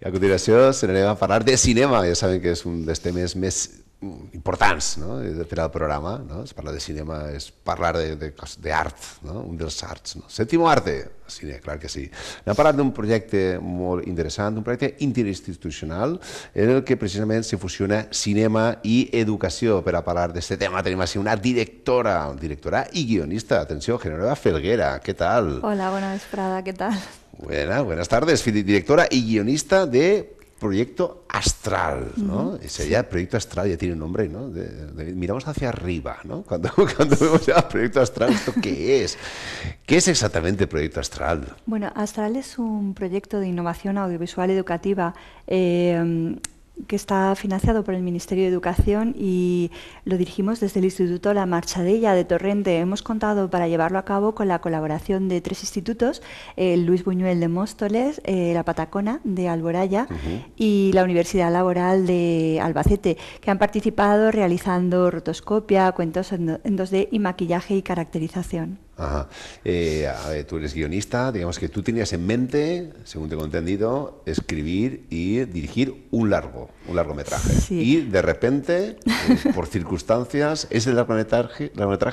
Y a continuación se le va a hablar de cinema. ya saben que es un de este mes mes. importants no? de fer el programa. No? Es parla de cinema, és parlar d'art, no? un dels arts. No? Sèptimo arte, cine, clar que sí. N'ha parlat d'un projecte molt interessant, un projecte interinstitucional, en el que precisament se fusiona cinema i educació. Per a parlar d'aquest tema tenim així una directora, una directora i guionista, atenció, Genoveva Felguera, què tal? Hola, bona vesprada, què tal? Buena, buenas tardes, directora y guionista de proyecto astral, ¿no? Sería proyecto astral, ya tiene un nombre, ¿no? miramos hacia arriba, ¿no? Cuando, vemos ya proyecto astral, ¿esto qué es? ¿Qué es exactamente proyecto astral? Bueno, astral es un proyecto de innovación audiovisual educativa. Eh, que está financiado por el Ministerio de Educación y lo dirigimos desde el Instituto La Marchadella de Torrente. Hemos contado para llevarlo a cabo con la colaboración de tres institutos, el eh, Luis Buñuel de Móstoles, eh, la Patacona de Alboraya y la Universidad Laboral de Albacete, que han participado realizando rotoscopia, cuentos en 2D y maquillaje y caracterización. Ajá. Eh, a tú eres guionista, digamos que tú tenías en mente, según tengo entendido, escribir y dirigir un largo, un largometraje. Y de repente, pues, por circunstancias, ese largometraje,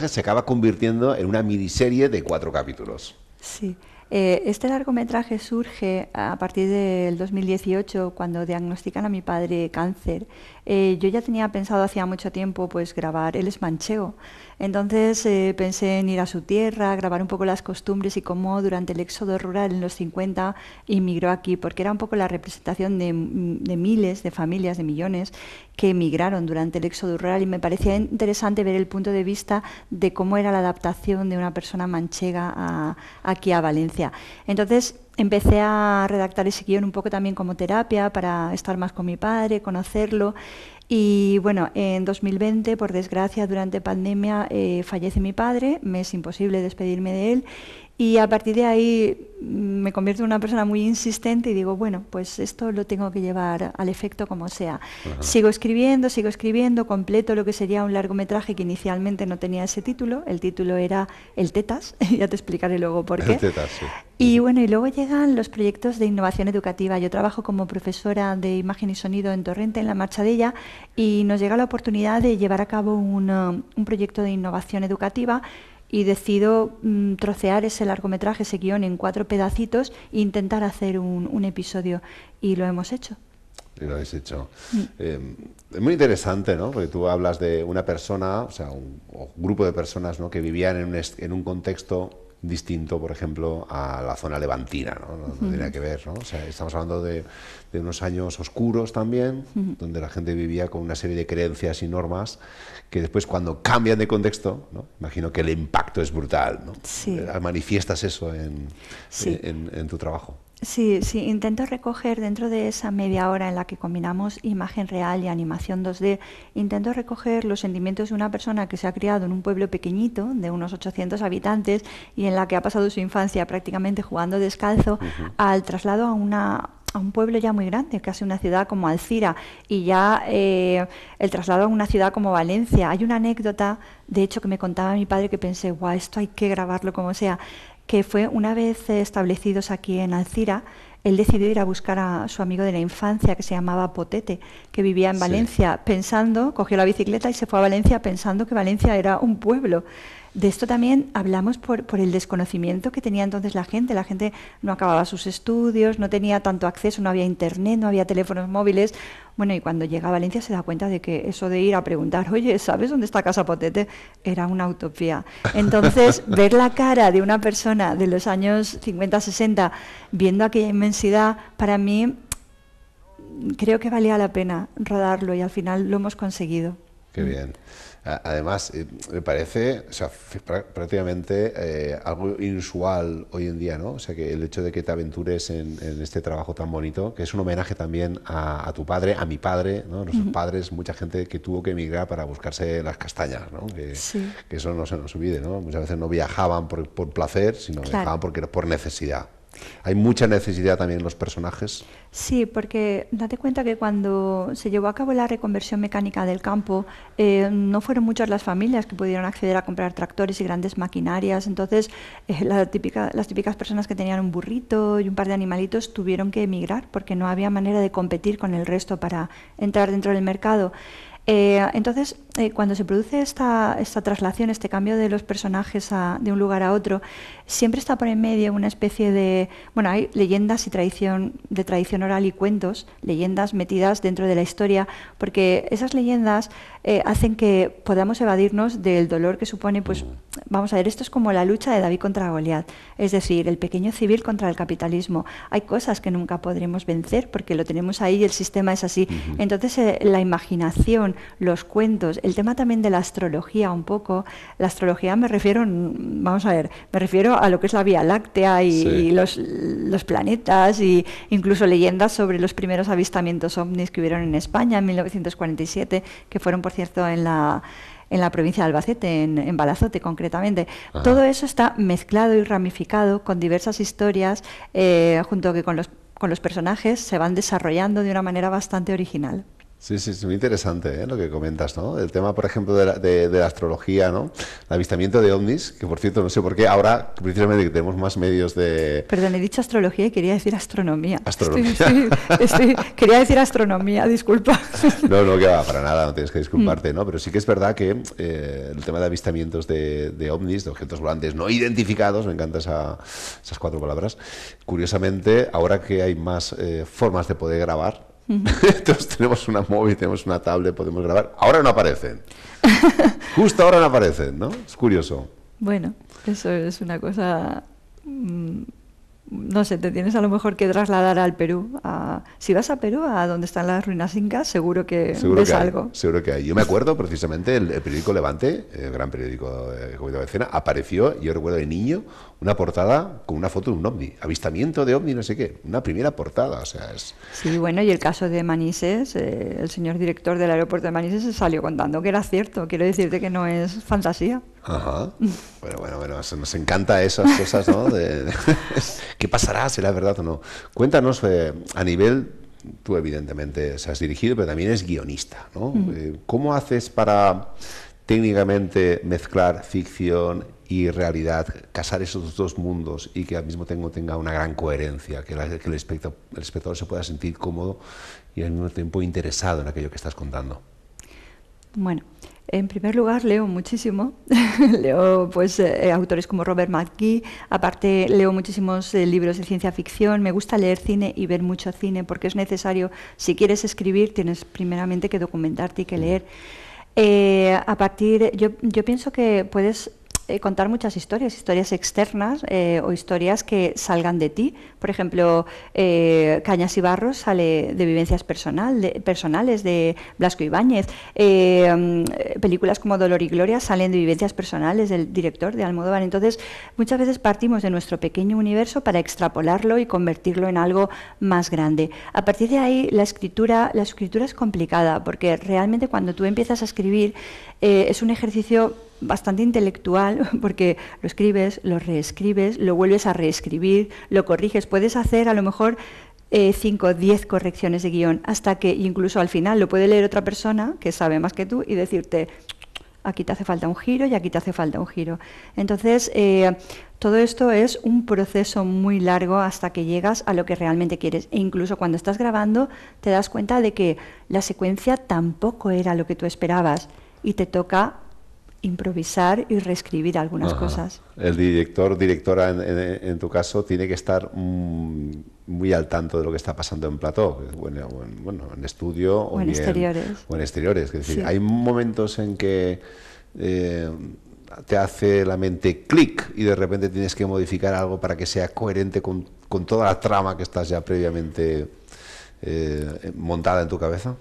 se acaba convirtiendo en una miniserie de cuatro capítulos. Sí. Eh, este largometraje surge a partir del 2018, cuando diagnostican a mi padre cáncer eh, yo ya tenía pensado hacía mucho tiempo pues grabar, él es manchego, entonces eh, pensé en ir a su tierra, grabar un poco las costumbres y cómo durante el éxodo rural en los 50 inmigró aquí, porque era un poco la representación de, miles de familias, de millones, que emigraron durante el éxodo rural y me parecía interesante ver el punto de vista de cómo era la adaptación de una persona manchega aquí a Valencia. Entonces, empecé a redactar ese guión un poco también como terapia para estar más con mi padre, conocerlo. Y bueno, en 2020, por desgracia, durante pandemia, eh, fallece mi padre, me es imposible despedirme de él y a partir de ahí mm, me convierto en una persona muy insistente y digo, bueno, pues esto lo tengo que llevar al efecto como sea. Sigo escribiendo, sigo escribiendo, completo lo que sería un largometraje que inicialmente no tenía ese título. El título era El Tetas, ya te explicaré luego por qué. El tetas, sí. Y bueno, y luego llegan los proyectos de innovación educativa. Yo trabajo como profesora de imagen y sonido en Torrente, en la marcha de ella, y nos llega la oportunidad de llevar a cabo un, um, un proyecto de innovación educativa y decido mm, trocear ese largometraje, ese guión en cuatro pedacitos e intentar hacer un, episodio. Y lo hemos hecho. Y lo habéis hecho. Mm. Eh, es muy interesante, ¿no? Porque tú hablas de una persona, o sea, un, un grupo de personas ¿no? que vivían en un, en un contexto distinto, por ejemplo, a la zona levantina, ¿no? No, tenía que ver, ¿no? O sea, estamos hablando de, unos años oscuros también, donde la gente vivía con una serie de creencias y normas que después cuando cambian de contexto, ¿no? imagino que el impacto es brutal, ¿no? Eh, manifiestas eso en tu trabajo. Sí, sí, intento recoger dentro de esa media hora en la que combinamos imagen real y animación 2D, intento recoger los sentimientos de una persona que se ha criado en un pueblo pequeñito de unos 800 habitantes y en la que ha pasado su infancia prácticamente jugando descalzo al traslado a una a un pueblo ya muy grande, casi una ciudad como Alcira, y ya eh, el traslado a una ciudad como Valencia. Hay una anécdota, de hecho, que me contaba mi padre que pensé, guau, esto hay que grabarlo como sea que fue una vez establecidos aquí en Alcira, él decidió ir a buscar a su amigo de la infancia que se llamaba Potete, que vivía en Valencia, pensando, cogió la bicicleta y se fue a Valencia pensando que Valencia era un pueblo. De esto también hablamos por, el desconocimiento que tenía entonces la gente. La gente no acababa sus estudios, no tenía tanto acceso, no había internet, no había teléfonos móviles. Bueno, y cuando llega a Valencia se da cuenta de que eso de ir a preguntar, oye, ¿sabes dónde está Casa Potete? Era una utopía. Entonces, ver la cara de una persona de los años 50, 60, viendo aquella inmensidad, para mí creo que valía la pena rodarlo y al final lo hemos conseguido. Qué mm. bien. Además, eh, me parece prácticamente eh, algo inusual hoy en día, ¿no? O sea, que el hecho de que te aventures en, este trabajo tan bonito, que es un homenaje también a, tu padre, a mi padre, ¿no? Nuestros padres, mucha gente que tuvo que emigrar para buscarse las castañas, ¿no? Que, eso no se nos olvide, ¿no? Muchas veces no viajaban por, por placer, sino viajaban porque, por necesidad. Hay mucha necesidad también en los personajes. Sí, porque date cuenta que cuando se llevó a cabo la reconversión mecánica del campo, eh, no fueron muchas las familias que pudieron acceder a comprar tractores y grandes maquinarias. Entonces, eh, las típicas personas que tenían un burrito y un par de animalitos tuvieron que emigrar porque no había manera de competir con el resto para entrar dentro del mercado. Eh, entonces, eh, cuando se produce esta, traslación, este cambio de los personajes de un lugar a otro, siempre está por en medio una especie de... Bueno, hay leyendas y tradición, de tradición oral y cuentos, leyendas metidas dentro de la historia, porque esas leyendas eh, hacen que podamos evadirnos del dolor que supone, pues, vamos a ver, esto es como la lucha de David contra Goliat, es decir, el pequeño civil contra el capitalismo. Hay cosas que nunca podremos vencer porque lo tenemos ahí y el sistema es así. Entonces, la imaginación, los cuentos, el tema también de la astrología un poco. La astrología me refiero, mm, vamos a ver, me refiero a lo que es la Vía Láctea y, los, planetas y incluso leyendas sobre los primeros avistamientos ovnis que hubieron en España en 1947, que fueron, por cierto, en la en la provincia de Albacete, en, Balazote concretamente. Todo eso está mezclado y ramificado con diversas historias, eh, junto que con los personajes se van desarrollando de una manera bastante original. Sí, sí, es muy interesante ¿eh? lo que comentas, ¿no? El tema, por ejemplo, de la, astrología, ¿no? El avistamiento de ovnis, que por cierto, no sé por qué, ahora precisamente tenemos más medios de... Perdón, he dicho astrología y quería decir astronomía. Astronomía. Estoy, quería decir astronomía, disculpa. No, no, que va, para nada, no tienes que mm. disculparte, ¿no? Pero sí que es verdad que eh, el tema de avistamientos de, ovnis, de objetos volantes no identificados, me encantan esa, esas cuatro palabras, curiosamente, ahora que hay más eh, formas de poder grabar, Entonces tenemos una móvil, tenemos una tablet, podemos grabar. Ahora no aparecen. Justo ahora no aparecen, ¿no? Es curioso. Bueno, eso es una cosa... Mm, no sé, te tienes a lo mejor que trasladar al Perú. si vas a Perú, a donde están las ruinas incas, seguro que es ves algo. Seguro que hay. Yo me acuerdo precisamente el, periódico Levante, el gran periódico eh, de Comunidad Vecina, apareció, yo recuerdo de niño, una portada con una foto de un ovni, avistamiento de ovni, no sé qué, una primera portada, o sea, es... Sí, bueno, y el caso de Manises, eh, el señor director del aeropuerto de Manises se salió contando que era cierto, quiero decirte que no es fantasía. Ajá. Bueno, bueno, bueno, nos encanta esas cosas, ¿no? ¿Qué pasará? ¿Será verdad o no? Cuéntanos eh, a nivel, tú evidentemente se has dirigido, pero también es guionista, ¿no? Mm. Eh, ¿Cómo haces para técnicamente mezclar ficción, y realidad, casar esos dos mundos y que al mismo tiempo tenga una gran coherencia, que, el, espectador, se pueda sentir cómodo y al mismo tiempo interesado en aquello que estás contando. Bueno, en primer lugar, leo muchísimo. leo pues, eh, autores como Robert McGee. Aparte, leo muchísimos eh, libros de ciencia ficción. Me gusta leer cine y ver mucho cine porque es necesario, si quieres escribir, tienes primeramente que documentarte y que leer. Eh, a partir, yo, yo pienso que puedes eh, contar muchas historias, historias externas eh, o historias que salgan de ti. Por ejemplo, eh, Cañas y Barros sale de vivencias personal, personales de Blasco Ibáñez. Mm, películas como Dolor y Gloria salen de vivencias personales del director de Almodóvar. Entonces, muchas veces partimos de nuestro pequeño universo para extrapolarlo y convertirlo en algo más grande. A partir de ahí, la escritura, la escritura es complicada porque realmente cuando tú empiezas a escribir es un ejercicio bastante intelectual porque lo escribes, lo reescribes, lo vuelves a reescribir, lo corriges. Puedes hacer a lo mejor 5 eh, o 10 correcciones de guión hasta que incluso al final lo puede leer otra persona que sabe más que tú y decirte, aquí te hace falta un giro y aquí te hace falta un giro. Entonces, eh, todo esto es un proceso muy largo hasta que llegas a lo que realmente quieres. E incluso cuando estás grabando te das cuenta de que la secuencia tampoco era lo que tú esperabas y te toca improvisar y reescribir algunas cosas. El director, directora, en, tu caso, tiene que estar mm, muy al tanto de lo que está pasando en plató, en, estudio o, en exteriores. en exteriores. Es decir, hay momentos en que eh, te hace la mente clic y de repente tienes que modificar algo para que sea coherente con, toda la trama que estás ya previamente eh, montada en tu cabeza.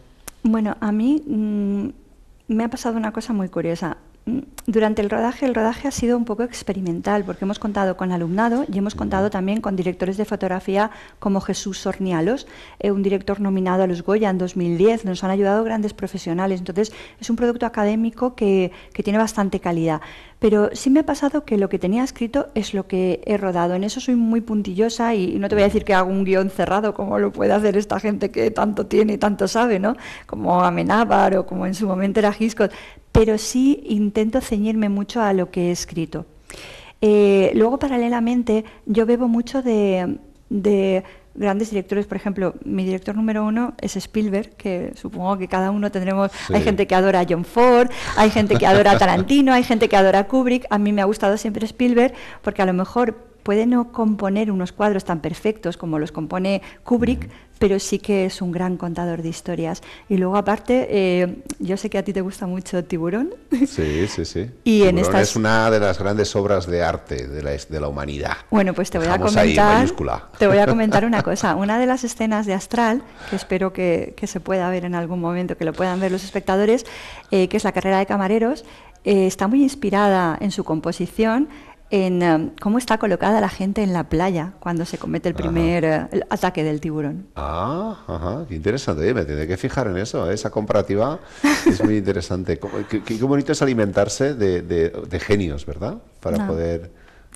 Bueno, a mí mm, me ha pasado una cosa muy curiosa Mm, durante el rodaje, el rodaje ha sido un poco experimental, porque hemos contado con alumnado y hemos contado también con directores de fotografía como Jesús Sornialos, eh, un director nominado a los Goya en 2010. Nos han ayudado grandes profesionales. Entonces, es un producto académico que, tiene bastante calidad. Pero sí me ha pasado que lo que tenía escrito es lo que he rodado. En eso soy muy puntillosa y, no te voy a decir que hago un guión cerrado, como lo puede hacer esta gente que tanto tiene y tanto sabe, ¿no? Como Amenábar o como en su momento era Hitchcock pero sí intento ceñirme mucho a lo que he escrito. Eh, luego, paralelamente, yo bebo mucho de, grandes directores, por ejemplo, mi director número uno es Spielberg, que supongo que cada uno tendremos, hay gente que adora a John Ford, hay gente que adora a Tarantino, hay gente que adora a Kubrick, a mí me ha gustado siempre Spielberg, porque a lo mejor puede no componer unos cuadros tan perfectos como los compone Kubrick, pero sí que es un gran contador de historias. Y luego aparte, eh, yo sé que a ti te gusta mucho Tiburón. Sí, sí, sí. es una de las grandes obras de arte de la, de la humanidad. Bueno, pues te voy, a comentar, te voy a comentar una cosa. Una de las escenas de Astral, que espero que, que se pueda ver en algún momento, que lo puedan ver los espectadores, eh, que es la carrera de camareros, eh, está muy inspirada en su composición en um, cómo está colocada la gente en la playa cuando se comete el primer eh, ataque del tiburón. Ah, ajá, qué interesante. Eh, me tendré que fijar en eso. Eh, esa comparativa es muy interesante. qué, bonito es alimentarse de, genios, ¿verdad? Para poder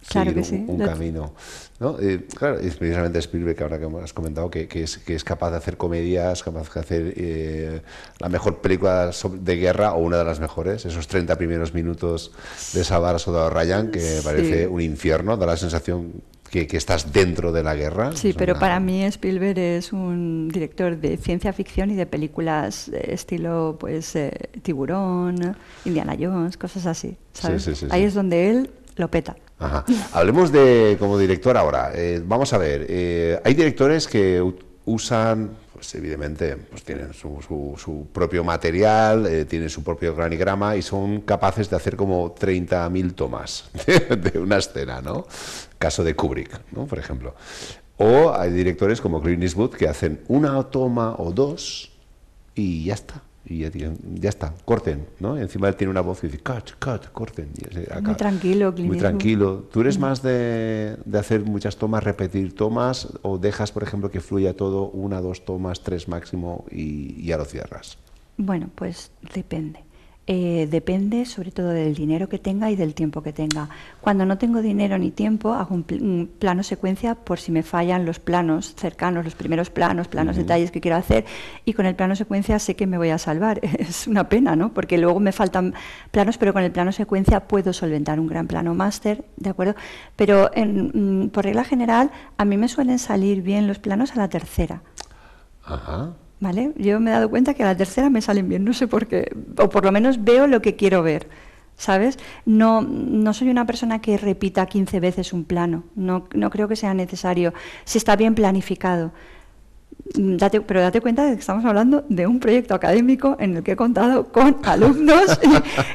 Claro que sí. un camino. ¿no? Eh, claro, es precisamente Spielberg, que ahora que has comentado, que, es, que es capaz de hacer comedias, capaz de hacer eh, la mejor película de guerra o una de las mejores, esos 30 primeros minutos de Sabar Soldado Ryan, que parece un infierno, da la sensación que, estás dentro de la guerra. Sí, pero para mí Spielberg es un director de ciencia ficción y de películas eh, estilo pues Tiburón, Indiana Jones, cosas así. Ahí es donde él lo peta. Hablemos de como director ahora. Eh, vamos a ver, eh, hay directores que usan, pues evidentemente, pues tienen su, propio material, eh, tienen su propio granigrama y son capaces de hacer como 30.000 tomas de, una escena, ¿no? Caso de Kubrick, ¿no? Por ejemplo. O hay directores como Clint Eastwood que hacen una toma o dos y ya está y ya, está, corten, ¿no? encima él tiene una voz y dice, cut, cut, corten. muy tranquilo, Muy tranquilo. ¿Tú eres mm. más de, hacer muchas tomas, repetir tomas, o dejas, por ejemplo, que fluya todo, una, dos tomas, tres máximo, y ya lo cierras? Bueno, pues depende. Eh, depende sobre todo del dinero que tenga y del tiempo que tenga. Cuando no tengo dinero ni tiempo, hago un, plano secuencia por si me fallan los planos cercanos, los primeros planos, planos detalles que quiero hacer, y con el plano secuencia sé que me voy a salvar. es una pena, ¿no? Porque luego me faltan planos, pero con el plano secuencia puedo solventar un gran plano máster, ¿de acuerdo? Pero mm, por regla general, a mí me suelen salir bien los planos a la tercera. Ajá. ¿Vale? Yo me he dado cuenta que a la tercera me salen bien, no sé por qué, o por lo menos veo lo que quiero ver. ¿Sabes? No, no soy una persona que repita 15 veces un plano, no, no creo que sea necesario, si está bien planificado. Mm, pero date cuenta de que estamos hablando de un proyecto académico en el que he contado con alumnos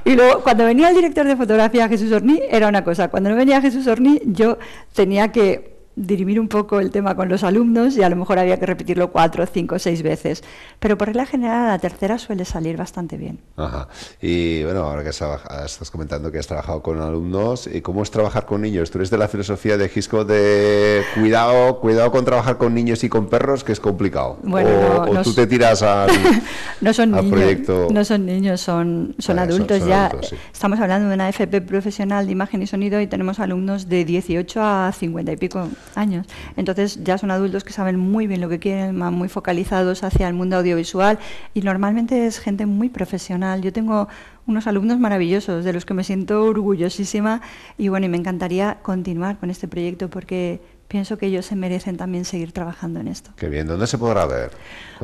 y, luego cuando venía el director de fotografía Jesús Orní era una cosa, cuando no venía Jesús Orni, yo tenía que dirimir un poco el tema con los alumnos y a lo mejor había que repetirlo cuatro, cinco, seis veces. Pero por regla general la tercera suele salir bastante bien. Ajá. Y bueno, ahora que estás comentando que has trabajado con alumnos, ¿cómo es trabajar con niños? Tú eres de la filosofía de Gisco de cuidado, cuidado con trabajar con niños y con perros, que es complicado. Bueno, o, tú te tiras al, no son proyecto. No son niños, son, ah, adultos ya. Estamos hablando de una FP profesional de imagen y sonido y tenemos alumnos de 18 a 50 y pico años. Entonces ya son adultos que saben muy bien lo que quieren, muy focalizados hacia el mundo audiovisual y normalmente es gente muy profesional. Yo tengo unos alumnos maravillosos de los que me siento orgullosísima y bueno, y me encantaría continuar con este proyecto porque pienso que ellos se merecen también seguir trabajando en esto. Qué bien, ¿dónde se podrá ver?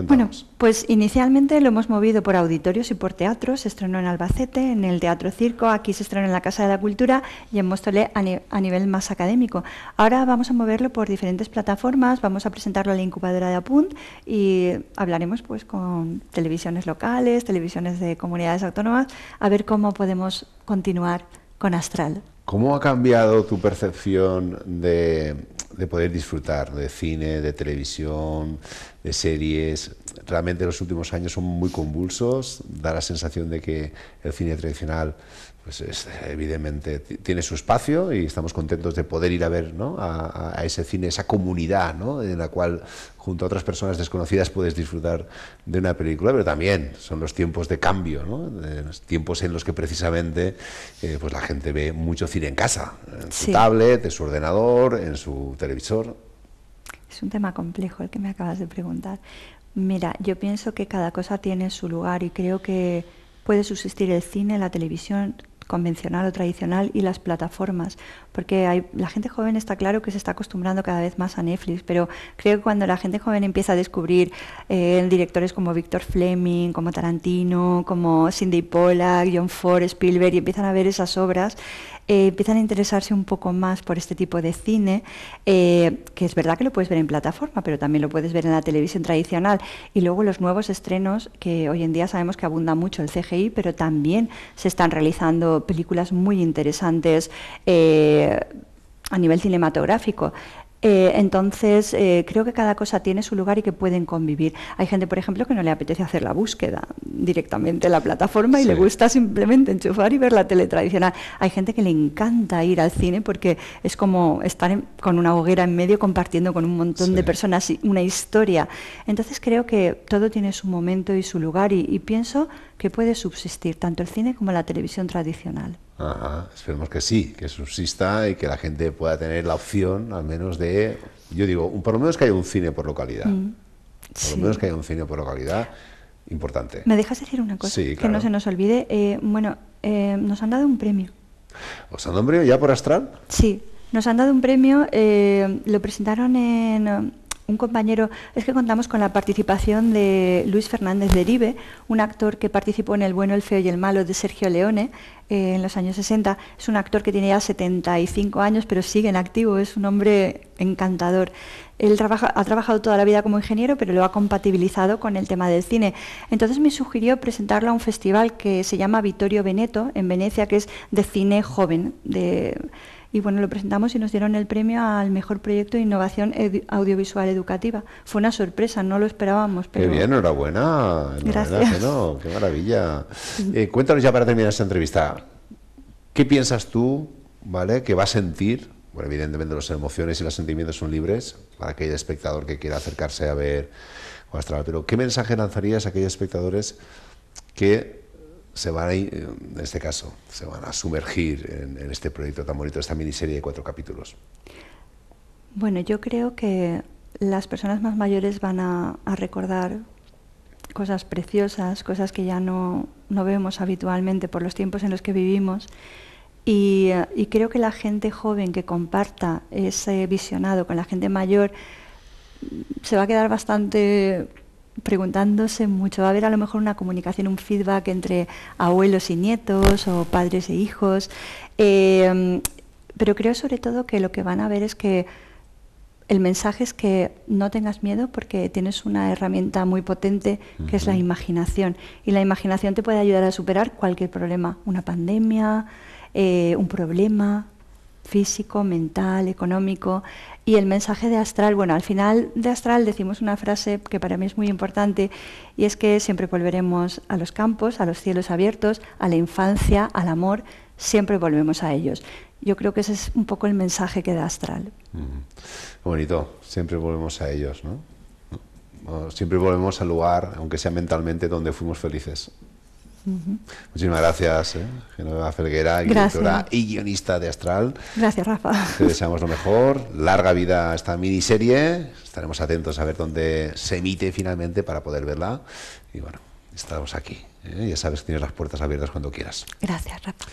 Bueno, pues inicialmente lo hemos movido por auditorios y por teatros, se estrenó en Albacete, en el Teatro Circo, aquí se estrenó en la Casa de la Cultura y en Móstole a, nivel más académico. Ahora vamos a moverlo por diferentes plataformas, vamos a presentarlo a la incubadora de Apunt y hablaremos pues con televisiones locales, televisiones de comunidades autónomas, a ver cómo podemos continuar con Astral. ¿Cómo ha cambiado tu percepción de de poder disfrutar de cine, de televisión, de series. Realmente los últimos años son muy convulsos, da la sensación de que el cine tradicional pues evidentemente tiene su espacio y estamos contentos de poder ir a ver a, ese cine, esa comunidad ¿no? en la cual junto a otras personas desconocidas puedes disfrutar de una película, pero también son los tiempos de cambio, ¿no? tiempos en los que precisamente eh, pues la gente ve mucho cine en casa, en su tablet, en su ordenador, en su televisor. Es un tema complejo el que me acabas de preguntar. Mira, yo pienso que cada cosa tiene su lugar y creo que puede subsistir el cine, la televisión, convencional o tradicional y las plataformas, porque hay, la gente joven está claro que se está acostumbrando cada vez más a Netflix, pero creo que cuando la gente joven empieza a descubrir eh, directores como Víctor Fleming, como Tarantino, como Cindy Pollack, John Ford, Spielberg, y empiezan a ver esas obras, eh, empiezan a interesarse un poco más por este tipo de cine, eh, que es verdad que lo puedes ver en plataforma, pero también lo puedes ver en la televisión tradicional. Y luego los nuevos estrenos, que hoy en día sabemos que abunda mucho el CGI, pero también se están realizando películas muy interesantes. Eh, a nivel cinematográfico. Eh, entonces, eh, creo que cada cosa tiene su lugar y que pueden convivir. Hay gente, por ejemplo, que no le apetece hacer la búsqueda directamente en la plataforma y le gusta simplemente enchufar y ver la tele tradicional. Hay gente que le encanta ir al cine porque es como estar con una hoguera en medio compartiendo con un montón de personas una historia. Entonces, creo que todo tiene su momento y su lugar y pienso que puede subsistir tanto el cine como la televisión tradicional. Ajá. Esperemos que sí, que subsista y que la gente pueda tener la opción, al menos de, yo digo, por lo menos que haya un cine por localidad. Mm, por lo menos que haya un cine por localidad importante. ¿Me dejas decir una cosa? Sí, Que no se nos olvide. Eh, bueno, eh, nos han dado un premio. ¿Os han dado un premio ya por Astral? Sí, nos han dado un premio, eh, lo presentaron en, un compañero, es que contamos con la participación de Luis Fernández de Derive, un actor que participó en El bueno, el feo y el malo de Sergio Leone eh, en los años 60. Es un actor que tiene ya 75 años, pero sigue en activo, es un hombre encantador. Él ha trabajado toda la vida como ingeniero, pero lo ha compatibilizado con el tema del cine. Entonces me sugirió presentarlo a un festival que se llama Vittorio Veneto, en Venecia, que es de cine joven, de y bueno, lo presentamos y nos dieron el premio al mejor proyecto de innovación audiovisual educativa. Fue una sorpresa, no lo esperábamos. Qué bien, enhorabuena. Gracias. qué maravilla. Eh, cuéntanos ya para terminar esta entrevista, ¿qué piensas tú, ¿vale?, que va a sentir? Bueno, evidentemente las emociones y los sentimientos son libres para aquel espectador que quiera acercarse a ver o a estar, pero ¿qué mensaje lanzarías a aquellos espectadores que se van a, eh, en este caso, se van a sumergir en, este proyecto tan bonito, esta miniserie de cuatro capítulos? Bueno, yo creo que las personas más mayores van a, recordar cosas preciosas, cosas que ya no, vemos habitualmente por los tiempos en los que vivimos. y, creo que la gente joven que comparta ese visionado con la gente mayor mm, se va a quedar bastante preguntándose mucho. Va a haber a lo mejor una comunicación, un feedback entre abuelos y nietos o padres e hijos. Eh, pero creo sobre todo que lo que van a ver es que el mensaje es que no tengas miedo porque tienes una herramienta muy potente que es la imaginación. Y la imaginación te puede ayudar a superar cualquier problema, una pandemia, eh, un problema, físico, mental, económico y el mensaje de astral. Bueno, al final de astral decimos una frase que para mí es muy importante y es que siempre volveremos a los campos, a los cielos abiertos, a la infancia, al amor, siempre volvemos a ellos. Yo creo que ese es un poco el mensaje que da astral. Bonito, siempre volvemos a ellos, ¿no? Siempre volvemos al lugar, aunque sea mentalmente, donde fuimos felices. Muchísimas gracias, ¿eh? Ferguera, directora y guionista de Astral. Gracias, Rafa. Te deseamos lo mejor, larga vida a esta miniserie. Estaremos atentos a ver dónde se emite finalmente para poder verla. Y bueno, estamos aquí. Eh, ya sabes que tienes las puertas abiertas cuando quieras. Gracias, Rafa.